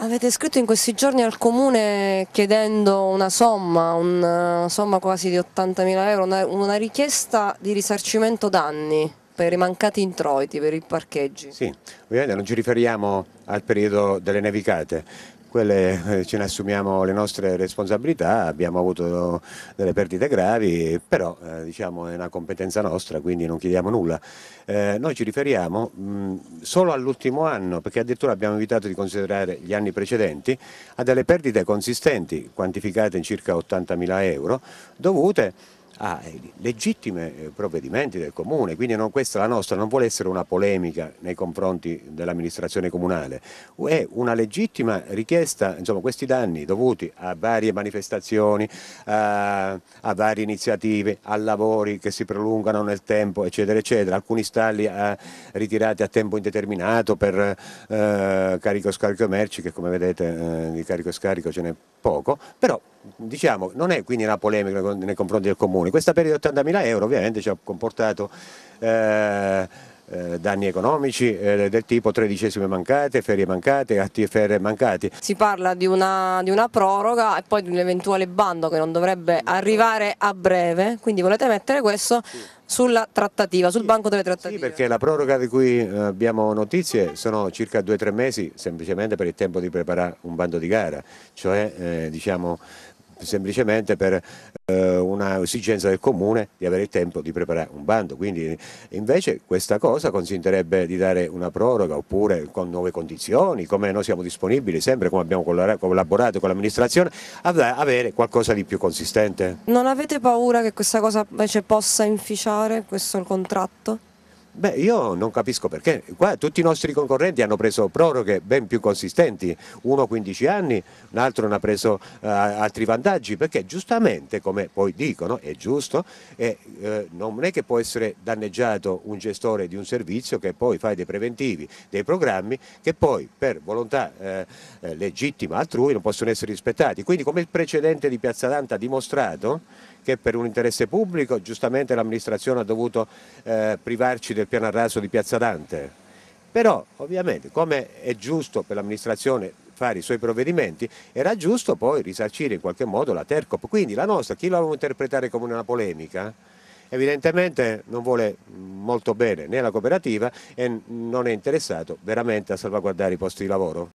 Avete scritto in questi giorni al comune chiedendo una somma, una somma quasi di 80.000 euro, una, una richiesta di risarcimento danni per i mancati introiti, per i parcheggi. Sì, ovviamente non ci riferiamo al periodo delle nevicate, quelle eh, ce ne assumiamo le nostre responsabilità, abbiamo avuto delle perdite gravi, però eh, diciamo, è una competenza nostra, quindi non chiediamo nulla. Eh, noi ci riferiamo mh, mm, solo all'ultimo anno, perché addirittura abbiamo evitato di considerare gli anni precedenti, a delle perdite consistenti, quantificate in circa 80.000 euro, dovute a ah, legittimi eh, provvedimenti del comune, quindi non, questa la nostra non vuole essere una polemica nei confronti dell'amministrazione comunale, è una legittima richiesta, insomma questi danni dovuti a varie manifestazioni, a, a varie iniziative, a lavori che si prolungano nel tempo eccetera eccetera, alcuni stalli a, eh, ritirati a tempo indeterminato per eh, carico scarico merci che come vedete eh, di carico scarico ce n'è poco, però diciamo, non è quindi una polemica nei confronti del Comune, questa perdita di 80.000 euro ovviamente ci ha comportato... Eh, eh, danni economici eh, del tipo tredicesime mancate, ferie mancate, atti e ATFR mancati. Si parla di una, di una proroga e poi di un eventuale bando che non dovrebbe arrivare a breve, quindi volete mettere questo sulla trattativa, sul banco delle trattative? Sì, perché la proroga di cui eh, abbiamo notizie sono circa 2-3 mesi semplicemente per il tempo di preparare un bando di gara, cioè eh, diciamo, semplicemente per eh, una esigenza del comune di avere il tempo di preparare un bando. Quindi invece questa cosa consentirebbe di dare una proroga oppure con nuove condizioni, come noi siamo disponibili sempre, come abbiamo collaborato con l'amministrazione, ad avere qualcosa di più consistente. Non avete paura che questa cosa invece possa inficiare questo contratto? Beh, io non capisco perché. Qua tutti i nostri concorrenti hanno preso proroghe ben più consistenti, uno 15 anni, un altro non ha preso uh, altri vantaggi, perché giustamente, come poi dicono, è giusto, e, uh, non è che può essere danneggiato un gestore di un servizio che poi fa dei preventivi, dei programmi che poi per volontà uh, legittima altrui non possono essere rispettati. Quindi come il precedente di Piazza Dante ha dimostrato che per un interesse pubblico giustamente l'amministrazione ha dovuto eh, privarci del piano arraso di Piazza Dante. Però ovviamente come è giusto per l'amministrazione fare i suoi provvedimenti, era giusto poi risarcire in qualche modo la Tercop. Quindi la nostra, chi la vuole interpretare come una polemica, evidentemente non vuole molto bene né la cooperativa e non è interessato veramente a salvaguardare i posti di lavoro.